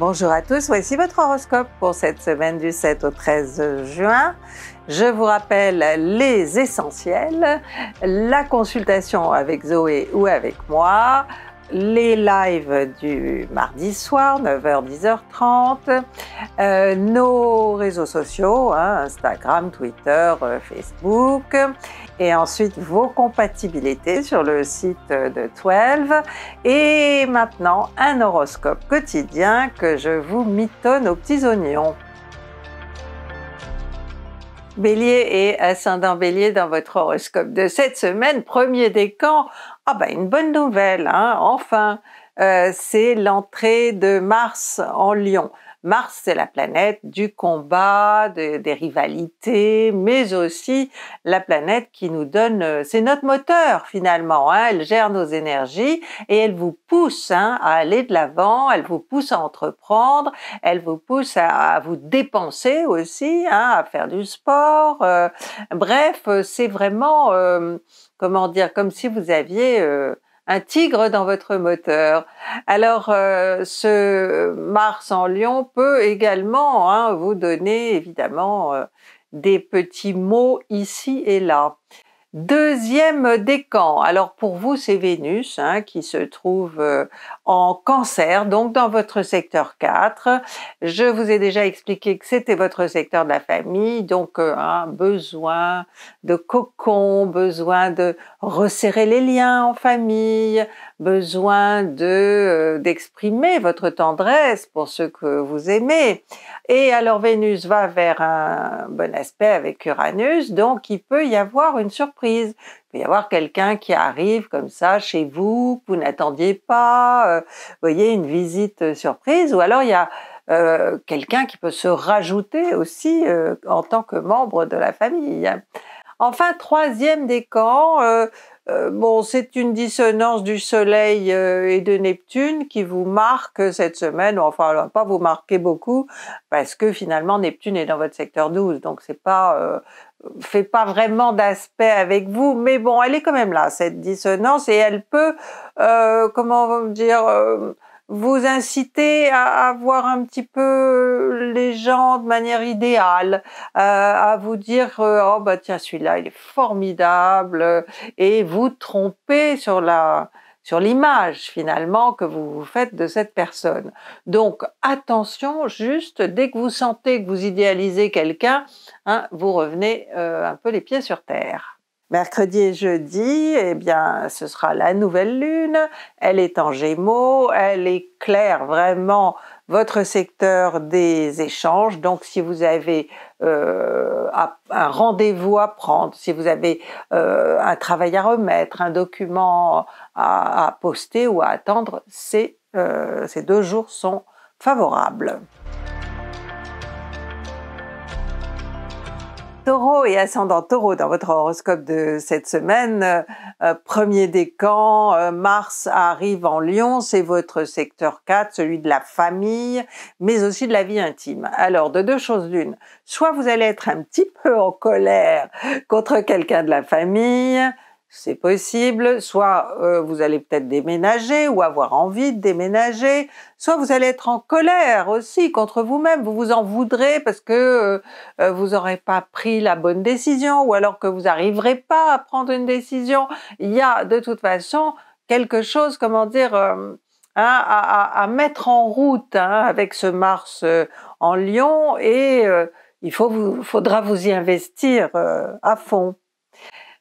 Bonjour à tous, voici votre horoscope pour cette semaine du 7 au 13 juin. Je vous rappelle les essentiels, la consultation avec Zoé ou avec moi, les lives du mardi soir, 9h, euh, 10h30, nos réseaux sociaux, hein, Instagram, Twitter, euh, Facebook, et ensuite vos compatibilités sur le site de 12, et maintenant un horoscope quotidien que je vous mitonne aux petits oignons. Bélier et ascendant Bélier dans votre horoscope de cette semaine, premier décan, ah bah une bonne nouvelle, hein, enfin, euh, c'est l'entrée de Mars en Lion. Mars, c'est la planète du combat, des rivalités, mais aussi la planète qui nous donne, euh, c'est notre moteur finalement, hein. elle gère nos énergies et elle vous pousse hein, à aller de l'avant, elle vous pousse à entreprendre, elle vous pousse à, vous dépenser aussi, hein, à faire du sport. Euh. bref, euh, c'est vraiment, comment dire, comme si vous aviez un tigre dans votre moteur. Alors euh, ce Mars en Lion peut également hein, vous donner évidemment euh, des petits mots ici et là. Deuxième décan, alors pour vous c'est Vénus hein, qui se trouve euh, en cancer, donc dans votre secteur 4. Je vous ai déjà expliqué que c'était votre secteur de la famille, donc euh, hein, besoin de cocon, besoin de resserrer les liens en famille, besoin de euh, d'exprimer votre tendresse pour ceux que vous aimez. Et alors Vénus va vers un bon aspect avec Uranus, donc il peut y avoir une surprise. Il peut y avoir quelqu'un qui arrive comme ça chez vous, que vous n'attendiez pas, euh, voyez, une visite surprise, ou alors il y a euh, quelqu'un qui peut se rajouter aussi en tant que membre de la famille. Enfin, troisième décan, camps, euh, euh, bon, c'est une dissonance du Soleil euh, et de Neptune qui vous marque cette semaine, enfin, elle va pas vous marquer beaucoup, parce que finalement, Neptune est dans votre secteur 12, donc c'est pas fait pas vraiment d'aspect avec vous, mais bon, elle est quand même là, cette dissonance, et elle peut, comment dire, vous incitez à, voir un petit peu les gens de manière idéale, euh, à vous dire euh, oh bah tiens celui-là il est formidable et vous trompez sur la sur l'image finalement que vous vous faites de cette personne. Donc attention, juste dès que vous sentez que vous idéalisez quelqu'un, hein, vous revenez euh, un peu les pieds sur terre. Mercredi et jeudi, eh bien, ce sera la nouvelle lune. Elle est en Gémeaux, elle éclaire vraiment votre secteur des échanges. Donc, si vous avez euh, un rendez-vous à prendre, si vous avez euh, un travail à remettre, un document à, poster ou à attendre, euh, ces deux jours sont favorables. Taureau et ascendant taureau dans votre horoscope de cette semaine, euh, premier décan, euh, Mars arrive en Lion, c'est votre secteur 4, celui de la famille, mais aussi de la vie intime. Alors, de deux choses l'une, soit vous allez être un petit peu en colère contre quelqu'un de la famille, c'est possible, soit euh, vous allez peut-être déménager ou avoir envie de déménager, soit vous allez être en colère aussi contre vous-même, vous vous en voudrez parce que euh, euh, vous n'aurez pas pris la bonne décision ou alors que vous n'arriverez pas à prendre une décision. Il y a de toute façon quelque chose, comment dire, hein, à, à, à, mettre en route hein, avec ce Mars en Lion et il faut vous, faudra vous y investir à fond.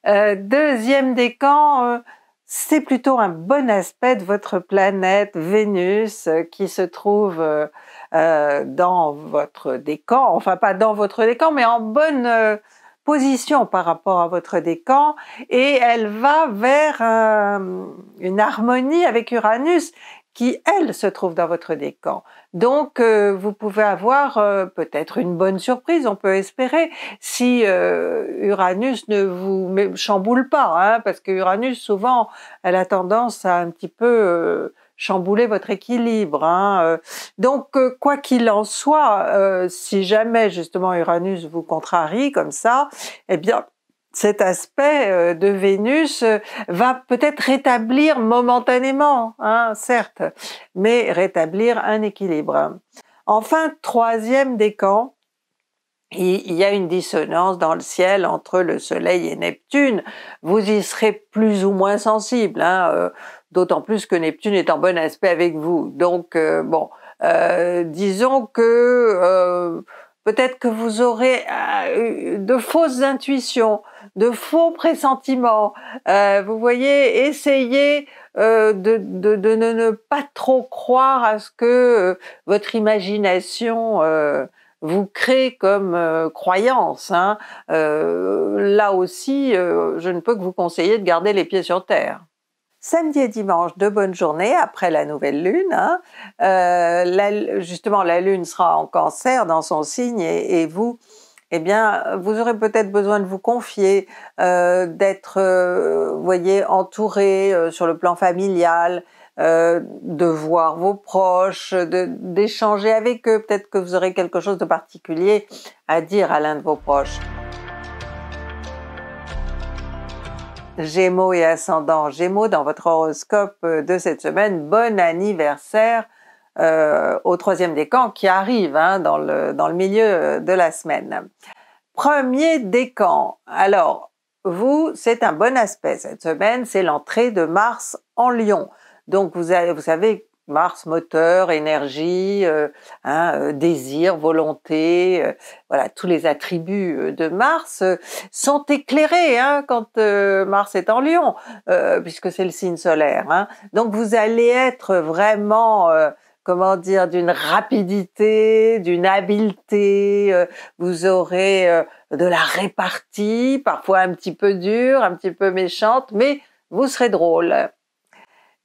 Euh, deuxième décan, euh, c'est plutôt un bon aspect de votre planète Vénus euh, qui se trouve dans votre décan, enfin pas dans votre décan, mais en bonne position par rapport à votre décan, et elle va vers une harmonie avec Uranus elle se trouve dans votre décan. Donc, euh, vous pouvez avoir euh, peut-être une bonne surprise, on peut espérer, si euh, Uranus ne vous chamboule pas, hein, parce que Uranus, souvent, elle a tendance à un petit peu chambouler votre équilibre. Hein, Donc, quoi qu'il en soit, si jamais justement Uranus vous contrarie comme ça, eh bien, cet aspect euh, de Vénus euh, va peut-être rétablir momentanément, hein, certes, mais rétablir un équilibre. Enfin, troisième décan, il y a une dissonance dans le ciel entre le Soleil et Neptune. Vous y serez plus ou moins sensible, hein, euh, d'autant plus que Neptune est en bon aspect avec vous. Donc, bon, disons que Peut-être que vous aurez euh, de fausses intuitions, de faux pressentiments. Euh, vous voyez, essayez euh, de, ne, pas trop croire à ce que votre imagination vous crée comme croyance. Hein. là aussi, je ne peux que vous conseiller de garder les pieds sur terre. Samedi et dimanche, de bonnes journées après la nouvelle lune. Hein. Euh, justement, la lune sera en cancer dans son signe et, vous, eh bien, vous aurez peut-être besoin de vous confier, euh, d'être, euh, voyez, entouré sur le plan familial, de voir vos proches, d'échanger avec eux. Peut-être que vous aurez quelque chose de particulier à dire à l'un de vos proches. Gémeaux et ascendant Gémeaux, dans votre horoscope euh, de cette semaine, bon anniversaire euh, au troisième décan qui arrive hein, dans, le, milieu euh, de la semaine. Premier décan, alors vous, c'est un bon aspect cette semaine, c'est l'entrée de Mars en Lyon, Donc vous, avez, vous savez Mars, moteur, énergie, euh, hein, euh, désir, volonté, euh, voilà, tous les attributs de Mars sont éclairés hein, quand Mars est en Lion, puisque c'est le signe solaire. Hein. Donc vous allez être vraiment comment dire, d'une rapidité, d'une habileté. vous aurez de la répartie, parfois un petit peu dure, un petit peu méchante, mais vous serez drôle.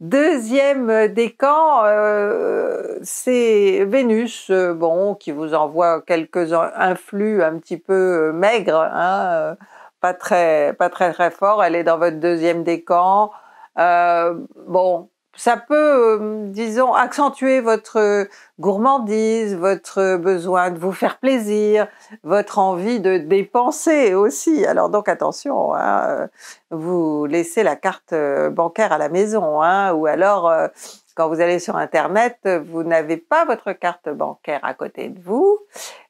Deuxième euh, décan, euh, c'est Vénus, euh, bon, qui vous envoie quelques influx un petit peu maigres, hein, pas très, pas très très fort. Elle est dans votre deuxième décan. bon, ça peut, euh, disons, accentuer votre euh, gourmandise, votre euh, besoin de vous faire plaisir, votre envie de dépenser aussi. Alors donc attention, hein, vous laissez la carte bancaire à la maison, hein, ou alors quand vous allez sur Internet, vous n'avez pas votre carte bancaire à côté de vous.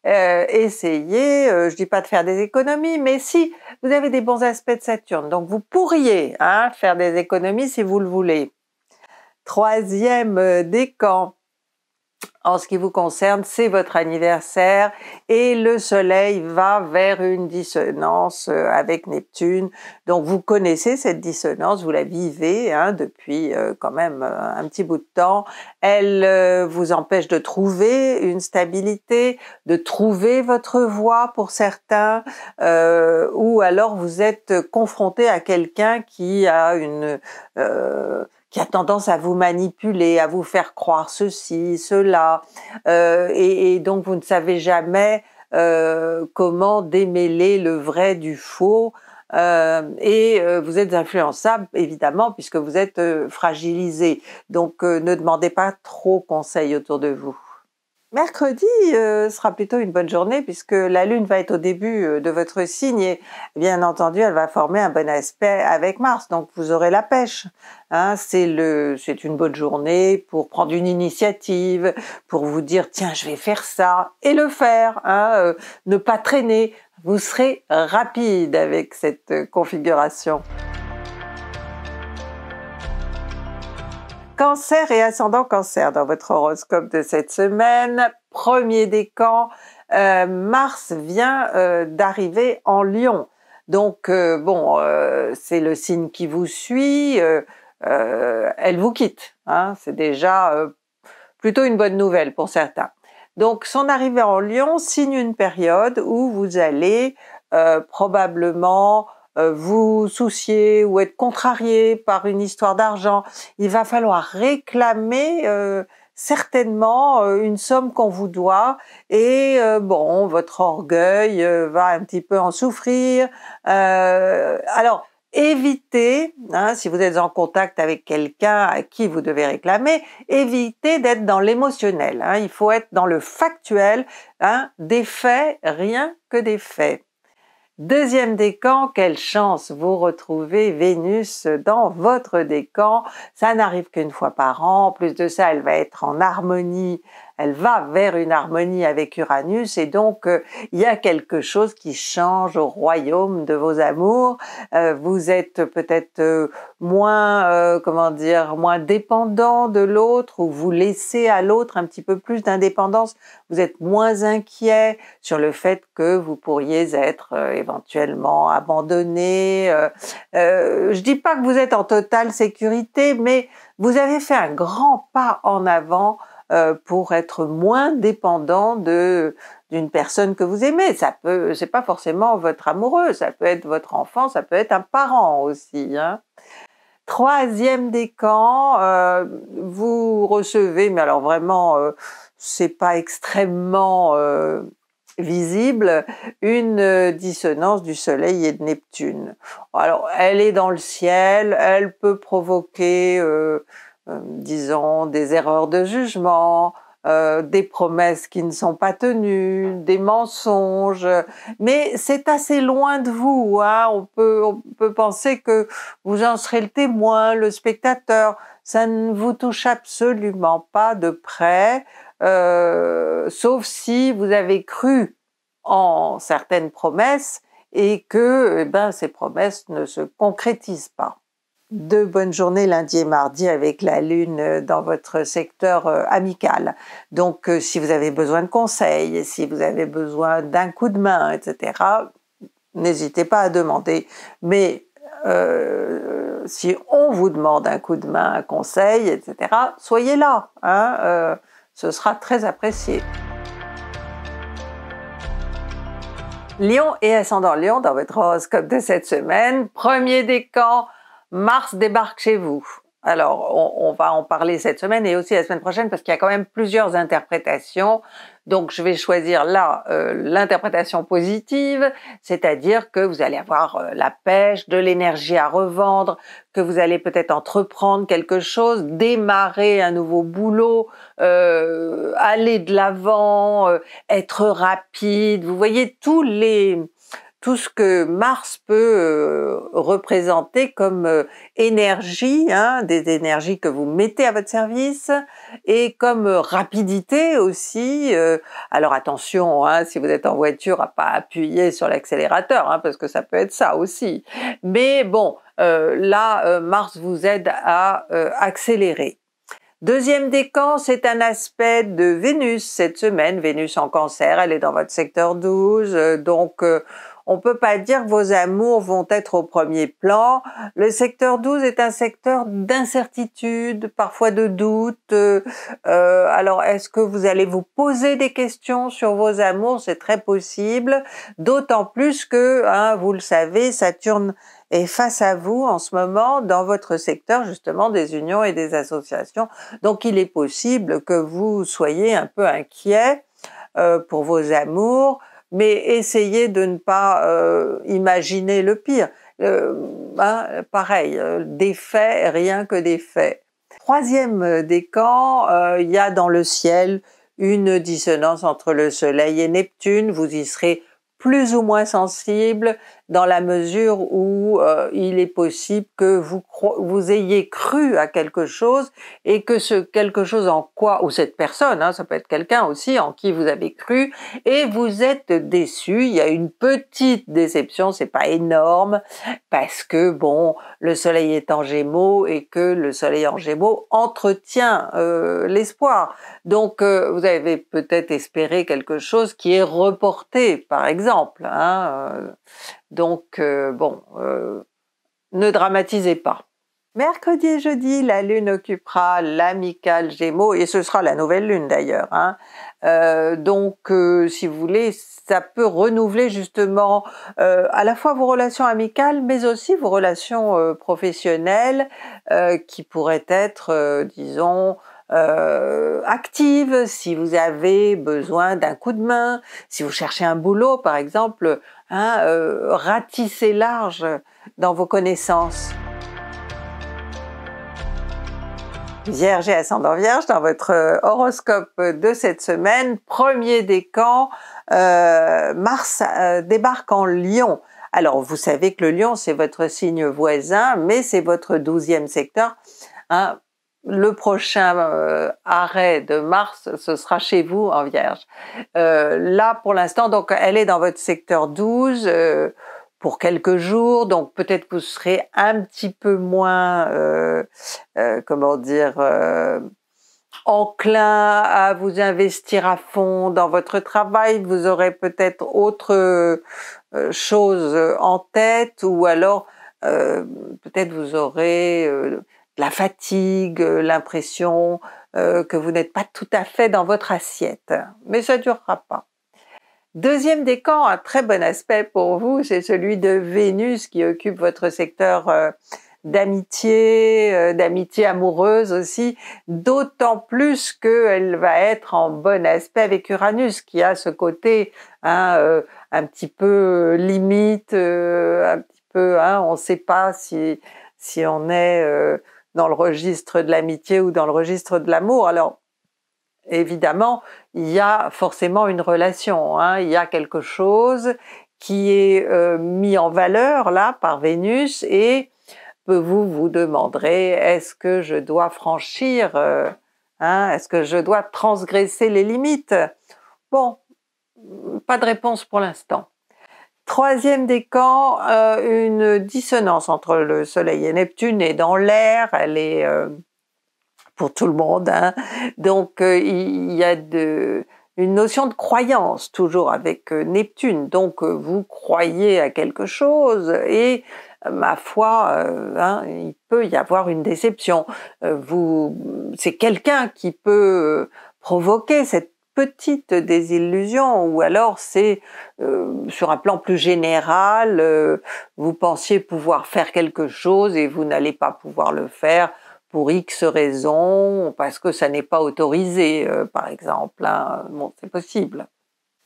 essayez, je dis pas de faire des économies, mais si vous avez des bons aspects de Saturne, donc vous pourriez hein, faire des économies si vous le voulez troisième euh, décan. En ce qui vous concerne, c'est votre anniversaire et le Soleil va vers une dissonance euh, avec Neptune. Donc vous connaissez cette dissonance, vous la vivez hein, depuis euh, quand même un petit bout de temps. Elle vous empêche de trouver une stabilité, de trouver votre voie pour certains, ou alors vous êtes confronté à quelqu'un qui a une qui a tendance à vous manipuler, à vous faire croire ceci, cela, euh, et, donc vous ne savez jamais euh, comment démêler le vrai du faux. Euh, et vous êtes influençable évidemment puisque vous êtes fragilisé. Donc ne demandez pas trop conseil autour de vous. Mercredi euh, sera plutôt une bonne journée puisque la Lune va être au début euh, de votre signe et bien entendu elle va former un bon aspect avec Mars, donc vous aurez la pêche. Hein, c'est le, c'est une bonne journée pour prendre une initiative, pour vous dire tiens je vais faire ça et le faire, hein, euh, ne pas traîner. Vous serez rapide avec cette configuration. Cancer et ascendant cancer dans votre horoscope de cette semaine. Premier décan, euh, Mars vient euh, d'arriver en Lion. Donc euh, bon, c'est le signe qui vous suit, elle vous quitte. Hein. c'est déjà plutôt une bonne nouvelle pour certains. Donc son arrivée en Lion signe une période où vous allez probablement euh, vous soucier ou être contrarié par une histoire d'argent. Il va falloir réclamer euh, certainement euh, une somme qu'on vous doit et bon, votre orgueil va un petit peu en souffrir. alors, évitez, hein, si vous êtes en contact avec quelqu'un à qui vous devez réclamer, évitez d'être dans l'émotionnel. Hein. il faut être dans le factuel, hein, des faits, rien que des faits. Deuxième décan, quelle chance vous retrouvez Vénus dans votre décan. Ça n'arrive qu'une fois par an. En plus de ça, elle va être en harmonie elle va vers une harmonie avec Uranus et donc euh, il y a quelque chose qui change au royaume de vos amours. Euh, vous êtes peut-être euh, moins, comment dire, moins dépendant de l'autre ou vous laissez à l'autre un petit peu plus d'indépendance. Vous êtes moins inquiet sur le fait que vous pourriez être éventuellement abandonné. je dis pas que vous êtes en totale sécurité, mais vous avez fait un grand pas en avant euh, pour être moins dépendant d'une personne que vous aimez. Ça peut, c'est pas forcément votre amoureux, ça peut être votre enfant, ça peut être un parent aussi. Hein. Troisième décan, euh, vous recevez, mais alors vraiment, euh, c'est pas extrêmement visible, une dissonance du Soleil et de Neptune. Alors, elle est dans le ciel, elle peut provoquer euh, disons, des erreurs de jugement, euh, des promesses qui ne sont pas tenues, des mensonges, mais c'est assez loin de vous. Hein. On, peut, on peut penser que vous en serez le témoin, le spectateur. Ça ne vous touche absolument pas de près, euh, sauf si vous avez cru en certaines promesses et que eh ben, ces promesses ne se concrétisent pas. Deux bonnes journées lundi et mardi avec la lune euh, dans votre secteur euh, amical. Donc euh, si vous avez besoin de conseils, si vous avez besoin d'un coup de main, etc., n'hésitez pas à demander. Mais si on vous demande un coup de main, un conseil, etc., soyez là. Hein, ce sera très apprécié. Lion et ascendant Lion dans votre horoscope de cette semaine. Premier décan, Mars débarque chez vous. Alors, on, va en parler cette semaine et aussi la semaine prochaine parce qu'il y a quand même plusieurs interprétations. Donc, je vais choisir là euh, l'interprétation positive, c'est-à-dire que vous allez avoir euh, la pêche, de l'énergie à revendre, que vous allez peut-être entreprendre quelque chose, démarrer un nouveau boulot, euh, aller de l'avant, être rapide. Vous voyez tous les tout ce que Mars peut euh, représenter comme euh, énergie, hein, des énergies que vous mettez à votre service, et comme euh, rapidité aussi. alors attention, hein, si vous êtes en voiture, à pas appuyer sur l'accélérateur, hein, parce que ça peut être ça aussi. Mais bon, là, Mars vous aide à accélérer. Deuxième décan, c'est un aspect de Vénus cette semaine. Vénus en cancer, elle est dans votre secteur 12, donc on peut pas dire que vos amours vont être au premier plan. Le secteur 12 est un secteur d'incertitude, parfois de doute. Euh, euh, alors, est-ce que vous allez vous poser des questions sur vos amours C'est très possible, d'autant plus que, hein, vous le savez, Saturne est face à vous en ce moment dans votre secteur justement des unions et des associations. Donc, il est possible que vous soyez un peu inquiet euh, pour vos amours mais essayez de ne pas euh, imaginer le pire. Euh, hein, pareil, euh, des faits, rien que des faits. Troisième décan, il y a dans le ciel une dissonance entre le Soleil et Neptune, vous y serez plus ou moins sensible, dans la mesure où euh, il est possible que vous, vous ayez cru à quelque chose et que ce quelque chose en quoi, ou cette personne, hein, ça peut être quelqu'un aussi en qui vous avez cru, et vous êtes déçu, il y a une petite déception, c'est pas énorme, parce que bon, le soleil est en gémeaux et que le soleil en gémeaux entretient euh, l'espoir. Donc euh, vous avez peut-être espéré quelque chose qui est reporté, par exemple. Hein, donc, euh, bon, euh, ne dramatisez pas. Mercredi et jeudi, la Lune occupera l'amicale Gémeaux, et ce sera la nouvelle Lune d'ailleurs. Hein. Euh, donc, si vous voulez, ça peut renouveler justement à la fois vos relations amicales, mais aussi vos relations professionnelles, qui pourraient être, disons, euh, active, si vous avez besoin d'un coup de main, si vous cherchez un boulot par exemple, hein, euh, ratissez large dans vos connaissances. Vierge et ascendant Vierge, dans votre euh, horoscope de cette semaine, premier décan, Mars débarque en Lion. Alors vous savez que le Lion c'est votre signe voisin, mais c'est votre douzième secteur. Hein, le prochain euh, arrêt de Mars, ce sera chez vous en Vierge. Euh, là, pour l'instant, donc elle est dans votre secteur 12 euh, pour quelques jours, donc peut-être vous serez un petit peu moins, comment dire, enclin à vous investir à fond dans votre travail, vous aurez peut-être autre chose en tête ou alors peut-être vous aurez la fatigue, euh, l'impression euh, que vous n'êtes pas tout à fait dans votre assiette. Mais ça durera pas. Deuxième décan, un très bon aspect pour vous, c'est celui de Vénus qui occupe votre secteur euh, d'amitié, d'amitié amoureuse aussi, d'autant plus qu'elle va être en bon aspect avec Uranus qui a ce côté hein, un petit peu limite, un petit peu, hein, on ne sait pas si on est dans le registre de l'amitié ou dans le registre de l'amour. Alors, évidemment, il y a forcément une relation, hein. il y a quelque chose qui est euh, mis en valeur là par Vénus et vous vous demanderez est-ce que je dois franchir, euh, hein, est-ce que je dois transgresser les limites Bon, pas de réponse pour l'instant. Troisième décan, euh, une dissonance entre le Soleil et Neptune est dans l'air, elle est euh, pour tout le monde. Hein. Donc euh, il y a une notion de croyance toujours avec Neptune. Donc vous croyez à quelque chose et ma foi, hein, il peut y avoir une déception. vous, c'est quelqu'un qui peut provoquer cette petite désillusion ou alors c'est euh, sur un plan plus général, euh, vous pensiez pouvoir faire quelque chose et vous n'allez pas pouvoir le faire pour X raisons, parce que ça n'est pas autorisé, euh, par exemple. Hein. c'est possible.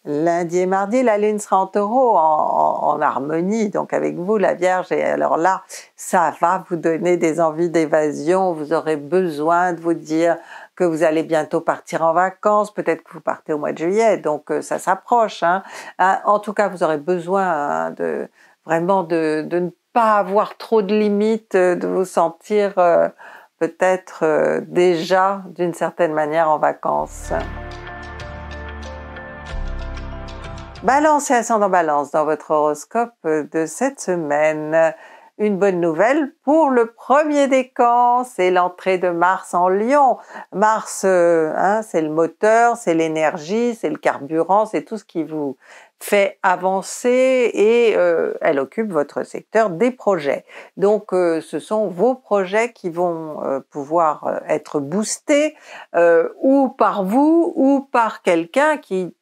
Lundi et mardi, la Lune sera en taureau, en, harmonie, donc avec vous, la Vierge. Et alors là, ça va vous donner des envies d'évasion. Vous aurez besoin de vous dire que vous allez bientôt partir en vacances, peut-être que vous partez au mois de juillet, donc euh, ça s'approche. Hein. Ah, en tout cas, vous aurez besoin hein, de vraiment de, ne pas avoir trop de limites, euh, de vous sentir euh, peut-être déjà d'une certaine manière en vacances. Balance et ascendant balance dans votre horoscope de cette semaine. Une bonne nouvelle pour le premier décan, c'est l'entrée de Mars en Lion. Mars, euh, hein, c'est le moteur, c'est l'énergie, c'est le carburant, c'est tout ce qui vous fait avancer et euh, elle occupe votre secteur des projets. Donc euh, ce sont vos projets qui vont pouvoir être boostés ou par vous ou par quelqu'un qui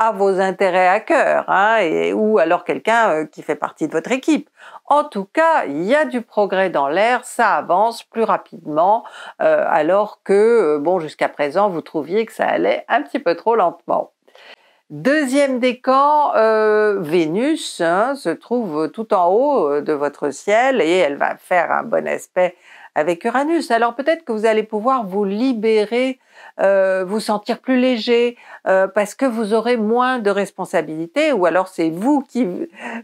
à vos intérêts à cœur, hein, ou alors quelqu'un euh, qui fait partie de votre équipe. En tout cas, il y a du progrès dans l'air, ça avance plus rapidement, euh, alors que, euh, bon, jusqu'à présent, vous trouviez que ça allait un petit peu trop lentement. Deuxième décan, Vénus hein, se trouve tout en haut de votre ciel et elle va faire un bon aspect avec Uranus. Alors peut-être que vous allez pouvoir vous libérer, euh, vous sentir plus léger, euh, parce que vous aurez moins de responsabilités, ou alors c'est vous qui,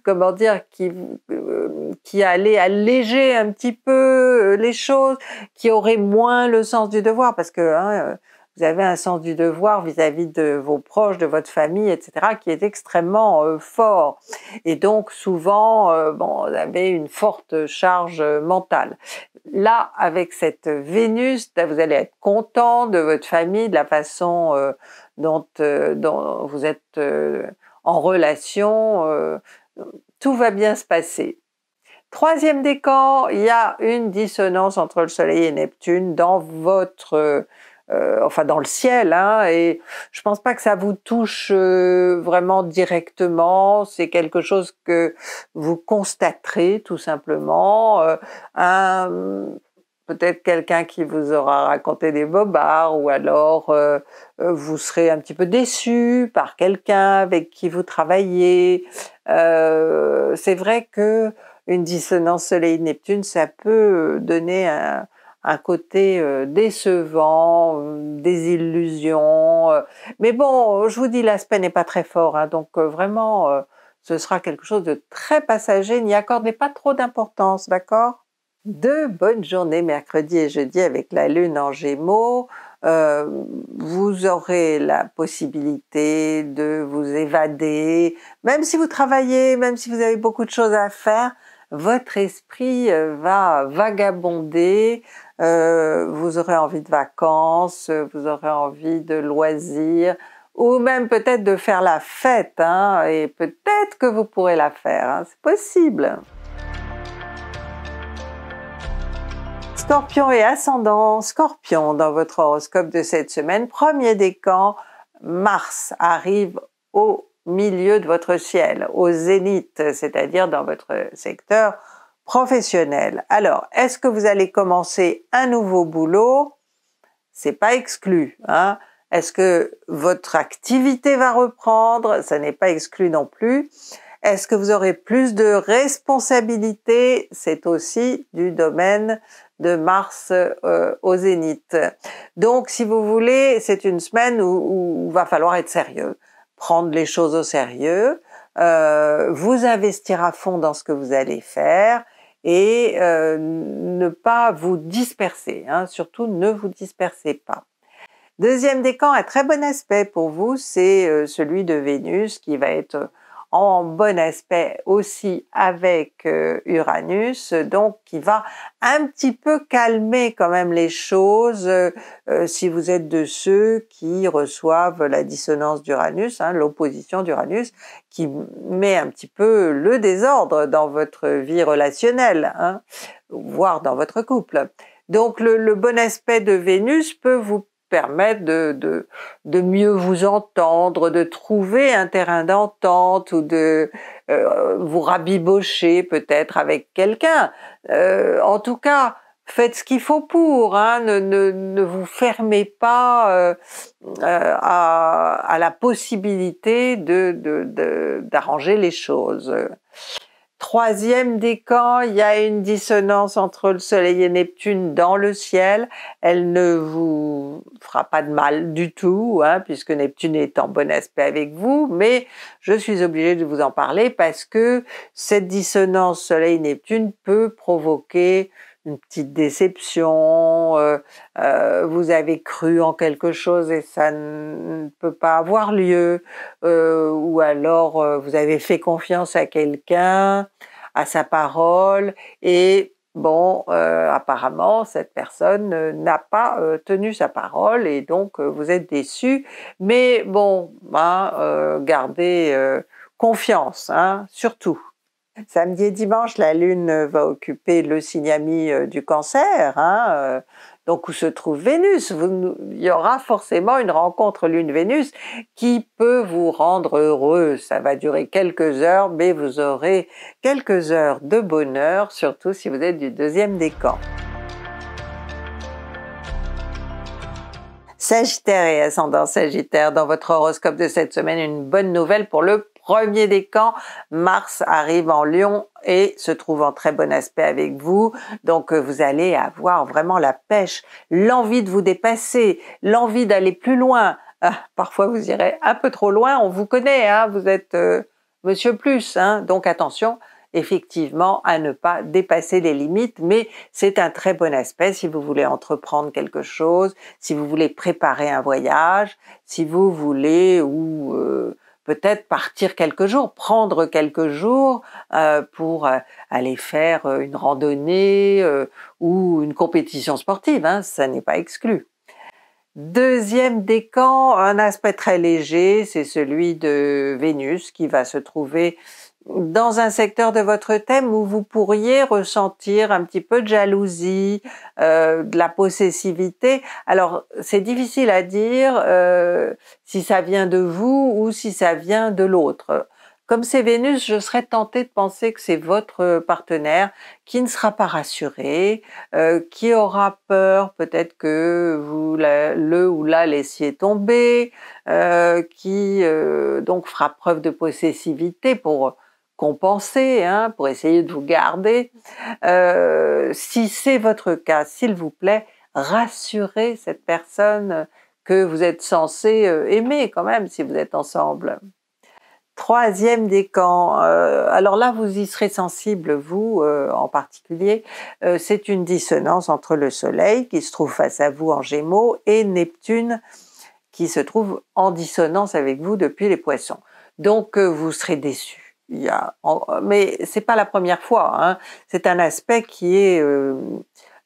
comment dire, qui, euh, qui allez alléger un petit peu les choses, qui aurez moins le sens du devoir, parce que hein, vous avez un sens du devoir vis-à-vis de vos proches, de votre famille, etc., qui est extrêmement euh, fort. Et donc souvent, euh, bon, vous avez une forte charge euh, mentale. Là, avec cette Vénus, vous allez être content de votre famille, de la façon dont, dont, vous êtes en relation. tout va bien se passer. Troisième décan, il y a une dissonance entre le Soleil et Neptune dans votre euh, enfin dans le ciel, hein, et je pense pas que ça vous touche euh, vraiment directement. C'est quelque chose que vous constaterez tout simplement. Euh, un peut-être quelqu'un qui vous aura raconté des bobards ou alors vous serez un petit peu déçu par quelqu'un avec qui vous travaillez. c'est vrai que une dissonance Soleil-Neptune, ça peut donner un, un côté euh, décevant, euh, des illusions. Euh. Mais bon, je vous dis, l'aspect n'est pas très fort, hein, donc vraiment, ce sera quelque chose de très passager, n'y accordez pas trop d'importance, d'accord Deux bonnes journées mercredi et jeudi avec la lune en gémeaux. vous aurez la possibilité de vous évader, même si vous travaillez, même si vous avez beaucoup de choses à faire, votre esprit va vagabonder, euh, vous aurez envie de vacances, vous aurez envie de loisirs, ou même peut-être de faire la fête, hein, et peut-être que vous pourrez la faire, hein, c'est possible. Scorpion et ascendant Scorpion dans votre horoscope de cette semaine, premier décan, Mars arrive au milieu de votre ciel, au zénith, c'est-à-dire dans votre secteur Professionnel. Alors, est-ce que vous allez commencer un nouveau boulot C'est pas exclu. Hein. est-ce que votre activité va reprendre Ça n'est pas exclu non plus. Est-ce que vous aurez plus de responsabilités C'est aussi du domaine de Mars euh, au zénith. Donc, si vous voulez, c'est une semaine où, il va falloir être sérieux, prendre les choses au sérieux, euh, vous investir à fond dans ce que vous allez faire, et euh, ne pas vous disperser. Hein. surtout, ne vous dispersez pas. Deuxième décan, un très bon aspect pour vous, c'est euh, celui de Vénus qui va être en bon aspect aussi avec euh, Uranus, donc qui va un petit peu calmer quand même les choses euh, euh, si vous êtes de ceux qui reçoivent la dissonance d'Uranus, hein, l'opposition d'Uranus, qui met un petit peu le désordre dans votre vie relationnelle, hein, voire dans votre couple. Donc le, le bon aspect de Vénus peut vous permettre de, de, de, mieux vous entendre, de trouver un terrain d'entente ou de euh, vous rabibocher peut-être avec quelqu'un. Euh, en tout cas, faites ce qu'il faut pour, hein. ne, ne, vous fermez pas euh, à, à, la possibilité d'arranger de, de, d'arranger les choses. Troisième décan, il y a une dissonance entre le Soleil et Neptune dans le ciel. Elle ne vous fera pas de mal du tout, hein, puisque Neptune est en bon aspect avec vous, mais je suis obligée de vous en parler parce que cette dissonance Soleil-Neptune peut provoquer une petite déception, euh, euh, vous avez cru en quelque chose et ça ne peut pas avoir lieu, euh, ou alors vous avez fait confiance à quelqu'un, à sa parole, et bon, apparemment cette personne n'a pas tenu sa parole et donc vous êtes déçu, mais bon, bah, gardez confiance, hein, surtout. Samedi et dimanche, la Lune va occuper le signe euh, du cancer, hein, euh. donc où se trouve Vénus. il y aura forcément une rencontre Lune-Vénus qui peut vous rendre heureux. Ça va durer quelques heures, mais vous aurez quelques heures de bonheur, surtout si vous êtes du deuxième décan. Sagittaire et ascendant Sagittaire, dans votre horoscope de cette semaine, une bonne nouvelle pour le premier des camps. Mars arrive en Lion et se trouve en très bon aspect avec vous. Donc euh, vous allez avoir vraiment la pêche, l'envie de vous dépasser, l'envie d'aller plus loin. Ah, parfois vous irez un peu trop loin, on vous connaît, hein, vous êtes euh, Monsieur Plus, hein, donc attention effectivement à ne pas dépasser les limites, mais c'est un très bon aspect si vous voulez entreprendre quelque chose, si vous voulez préparer un voyage, si vous voulez ou euh, peut-être partir quelques jours, prendre quelques jours euh, pour euh, aller faire euh, une randonnée ou une compétition sportive, hein, ça n'est pas exclu. Deuxième décan, un aspect très léger, c'est celui de Vénus qui va se trouver dans un secteur de votre thème où vous pourriez ressentir un petit peu de jalousie, euh, de la possessivité. Alors, c'est difficile à dire euh, si ça vient de vous ou si ça vient de l'autre. Comme c'est Vénus, je serais tentée de penser que c'est votre partenaire qui ne sera pas rassuré, euh, qui aura peur peut-être que vous le ou la laissiez tomber, euh, qui euh, donc fera preuve de possessivité pour compenser, hein, pour essayer de vous garder. Euh, si c'est votre cas, s'il vous plaît, rassurez cette personne que vous êtes censé euh, aimer quand même si vous êtes ensemble. Troisième décan, euh, alors là vous y serez sensible, vous en particulier, c'est une dissonance entre le Soleil qui se trouve face à vous en Gémeaux et Neptune qui se trouve en dissonance avec vous depuis les Poissons. Donc vous serez déçu il y a, mais c'est pas la première fois. Hein. C'est un aspect qui est euh,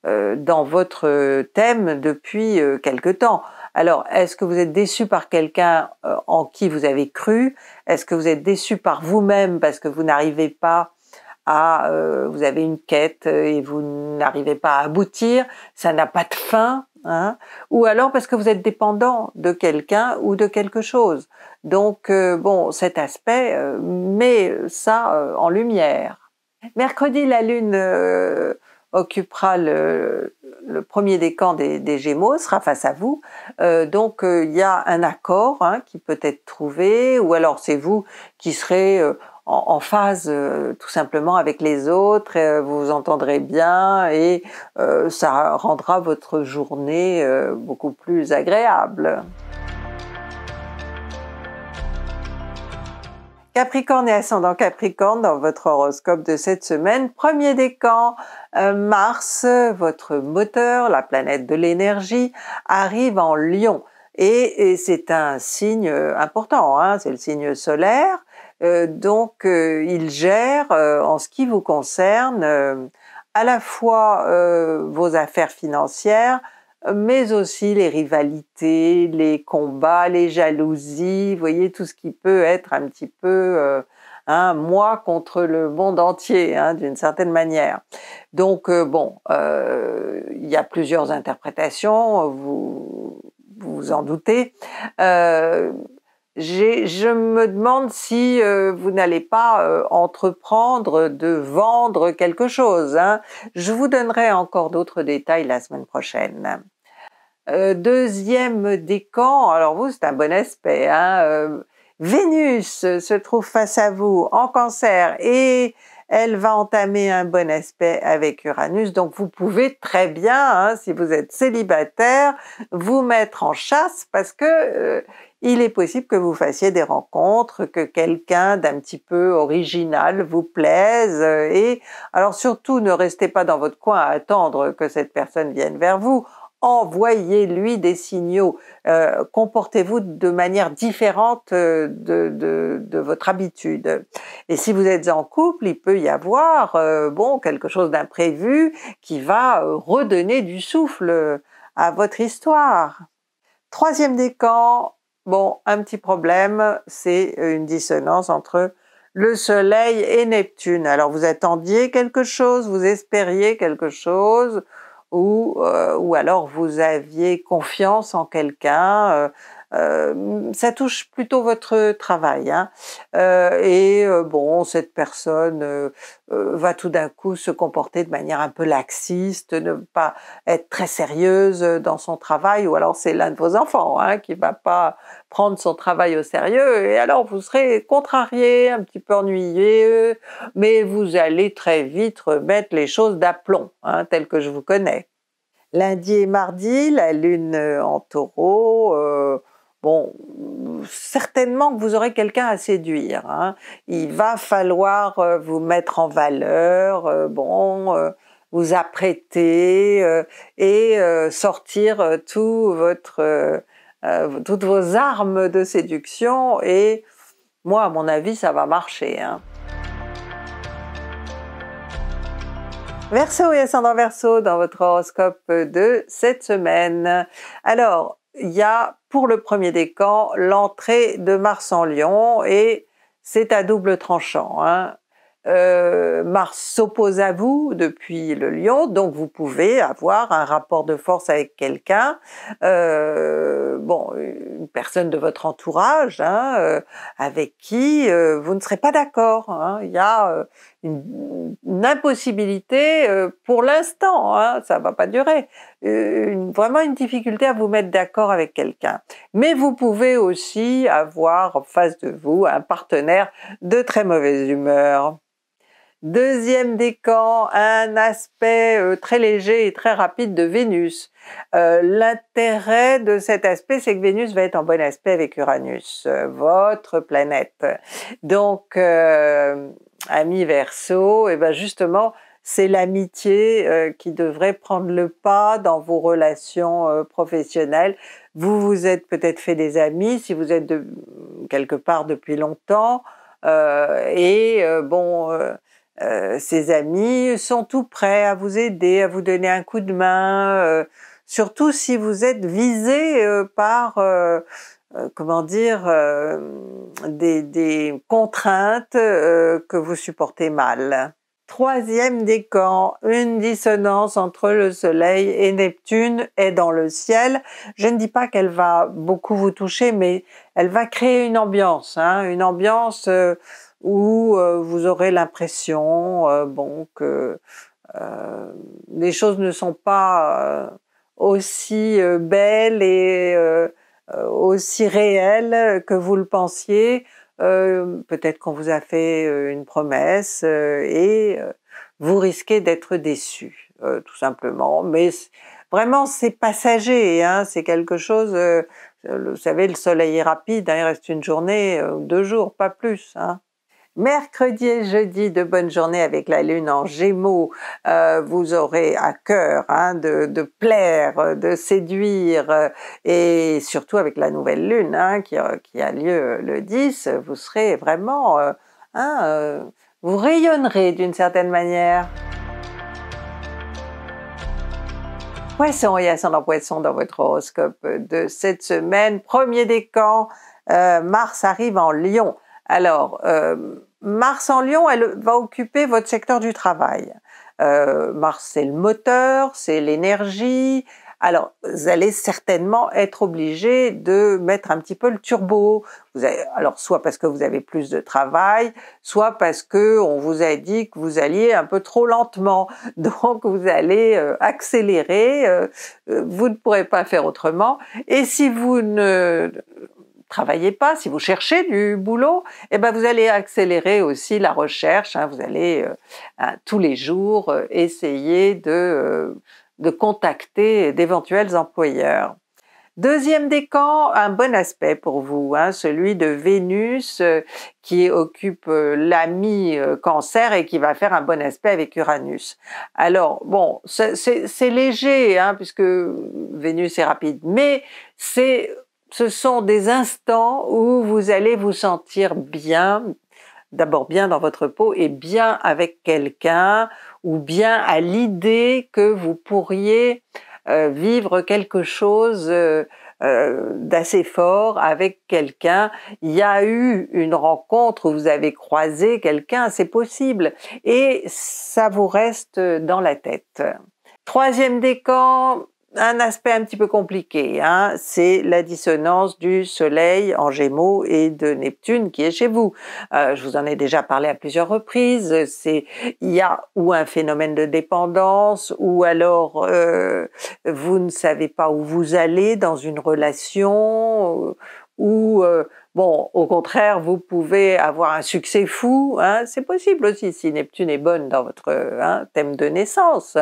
euh, dans votre euh, thème depuis quelque temps. Alors, est-ce que vous êtes déçu par quelqu'un en qui vous avez cru Est-ce que vous êtes déçu par vous-même parce que vous n'arrivez pas à, vous avez une quête et vous n'arrivez pas à aboutir Ça n'a pas de fin. Hein. ou alors parce que vous êtes dépendant de quelqu'un ou de quelque chose. Donc, euh, bon, cet aspect euh, met ça euh, en lumière. Mercredi, la Lune occupera le, premier décan des, des Gémeaux, sera face à vous. donc il y a un accord hein, qui peut être trouvé, ou alors c'est vous qui serez en, phase tout simplement avec les autres, vous vous entendrez bien et ça rendra votre journée beaucoup plus agréable. Capricorne et ascendant Capricorne dans votre horoscope de cette semaine, premier décan, euh, Mars, votre moteur, la planète de l'énergie, arrive en Lion. Et, c'est un signe euh, important, hein, c'est le signe solaire, euh, donc il gère en ce qui vous concerne à la fois vos affaires financières, mais aussi les rivalités, les combats, les jalousies, vous voyez, tout ce qui peut être un petit peu hein, moi contre le monde entier, hein, d'une certaine manière. Donc, euh, bon, euh, il y a plusieurs interprétations, vous vous, vous en doutez je me demande si euh, vous n'allez pas euh, entreprendre de vendre quelque chose. Hein. Je vous donnerai encore d'autres détails la semaine prochaine. Euh, deuxième décan, alors vous c'est un bon aspect. Hein, euh, Vénus se trouve face à vous en cancer et elle va entamer un bon aspect avec Uranus. Donc vous pouvez très bien, hein, si vous êtes célibataire, vous mettre en chasse parce que il est possible que vous fassiez des rencontres, que quelqu'un d'un petit peu original vous plaise euh, et alors surtout ne restez pas dans votre coin à attendre que cette personne vienne vers vous. Envoyez-lui des signaux, euh, comportez-vous de manière différente euh, de, votre habitude. Et si vous êtes en couple, il peut y avoir bon quelque chose d'imprévu qui va redonner du souffle à votre histoire. Troisième décan, Bon, un petit problème, c'est euh, une dissonance entre le Soleil et Neptune. Alors vous attendiez quelque chose, vous espériez quelque chose, ou, euh, ou alors vous aviez confiance en quelqu'un, euh, euh, ça touche plutôt votre travail. Hein. Euh, et euh, bon, cette personne va tout d'un coup se comporter de manière un peu laxiste, ne pas être très sérieuse dans son travail, ou alors c'est l'un de vos enfants hein, qui va pas prendre son travail au sérieux, et alors vous serez contrarié, un petit peu ennuyé, mais vous allez très vite remettre les choses d'aplomb, hein, tel que je vous connais. Lundi et mardi, la lune en taureau, Bon, certainement que vous aurez quelqu'un à séduire. Hein. Il va falloir euh, vous mettre en valeur, euh, bon, euh, vous apprêter et sortir toutes vos armes de séduction. Et moi, à mon avis, ça va marcher. Hein. Verseau et ascendant Verseau dans votre horoscope de cette semaine. Alors, il y a pour le premier décan l'entrée de Mars en Lion et c'est à double tranchant. Hein. Euh, Mars s'oppose à vous depuis le lion, donc vous pouvez avoir un rapport de force avec quelqu'un. Euh, bon, une personne de votre entourage hein, euh, avec qui euh, vous ne serez pas d'accord. Hein. Il y a euh, une, impossibilité pour l'instant, hein, ça va pas durer, vraiment une difficulté à vous mettre d'accord avec quelqu'un. Mais vous pouvez aussi avoir en face de vous un partenaire de très mauvaise humeur. Deuxième décan, un aspect euh, très léger et très rapide de Vénus. Euh, l'intérêt de cet aspect, c'est que Vénus va être en bon aspect avec Uranus, euh, votre planète. Donc, euh, ami Verseau, et eh ben justement, c'est l'amitié qui devrait prendre le pas dans vos relations professionnelles. Vous vous êtes peut-être fait des amis si vous êtes de, quelque part depuis longtemps. et bon, euh, ses amis sont tout prêts à vous aider, à vous donner un coup de main, euh, surtout si vous êtes visé euh, par, comment dire, des, contraintes que vous supportez mal. Troisième décan, une dissonance entre le Soleil et Neptune est dans le ciel. Je ne dis pas qu'elle va beaucoup vous toucher, mais elle va créer une ambiance, hein, une ambiance où euh, vous aurez l'impression euh, bon que euh, les choses ne sont pas euh, aussi belles et aussi réelles que vous le pensiez. Peut-être qu'on vous a fait une promesse et vous risquez d'être déçu, tout simplement. Mais vraiment, c'est passager. Hein, c'est quelque chose vous savez, le soleil est rapide, hein, il reste une journée, deux jours, pas plus. Hein mercredi et jeudi de bonnes journées avec la lune en gémeaux. Euh, vous aurez à cœur hein, de, plaire, de séduire euh, et surtout avec la nouvelle lune hein, euh, qui, a lieu le 10, vous serez vraiment... Hein, vous rayonnerez d'une certaine manière. Poisson et ascendant poisson dans votre horoscope de cette semaine. Premier décan, euh, Mars arrive en Lion. Alors, Mars en Lion, elle va occuper votre secteur du travail. Euh, Mars, c'est le moteur, c'est l'énergie. Alors, vous allez certainement être obligé de mettre un petit peu le turbo. alors, soit parce que vous avez plus de travail, soit parce que on vous a dit que vous alliez un peu trop lentement. Donc, vous allez euh, accélérer. Euh, vous ne pourrez pas faire autrement. Et si vous ne travaillez pas, si vous cherchez du boulot, eh ben vous allez accélérer aussi la recherche. Hein. vous allez euh, tous les jours euh, essayer de, euh, de contacter d'éventuels employeurs. Deuxième décan, un bon aspect pour vous, hein, celui de Vénus qui occupe l'ami cancer et qui va faire un bon aspect avec Uranus. Alors, bon, c'est léger, hein, puisque Vénus est rapide, mais c'est ce sont des instants où vous allez vous sentir bien, d'abord bien dans votre peau et bien avec quelqu'un ou bien à l'idée que vous pourriez euh, vivre quelque chose euh, euh, d'assez fort avec quelqu'un. Il y a eu une rencontre où vous avez croisé quelqu'un, c'est possible. Et ça vous reste dans la tête. Troisième décan, un aspect un petit peu compliqué, hein, c'est la dissonance du Soleil en Gémeaux et de Neptune qui est chez vous. Euh, je vous en ai déjà parlé à plusieurs reprises. C'est il y a ou un phénomène de dépendance, ou alors euh, vous ne savez pas où vous allez dans une relation, ou euh, bon, au contraire, vous pouvez avoir un succès fou. Hein. c'est possible aussi si Neptune est bonne dans votre hein, thème de naissance.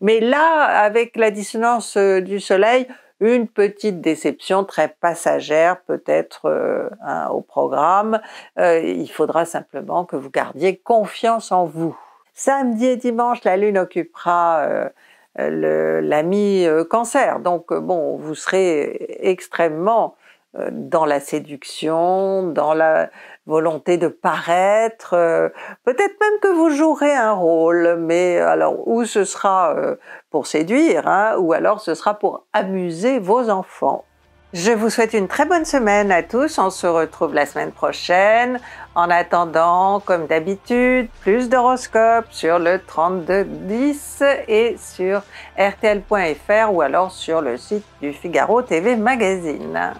Mais là, avec la dissonance euh, du Soleil, une petite déception très passagère peut-être euh, hein, au programme. il faudra simplement que vous gardiez confiance en vous. Samedi et dimanche, la Lune occupera l'ami cancer. Donc bon, vous serez extrêmement euh, dans la séduction, dans la volonté de paraître. Euh, peut-être même que vous jouerez un rôle, mais alors ou ce sera euh, pour séduire, hein, ou alors ce sera pour amuser vos enfants. Je vous souhaite une très bonne semaine à tous. On se retrouve la semaine prochaine. En attendant, comme d'habitude, plus d'horoscopes sur le 3210 et sur rtl.fr ou alors sur le site du Figaro TV Magazine.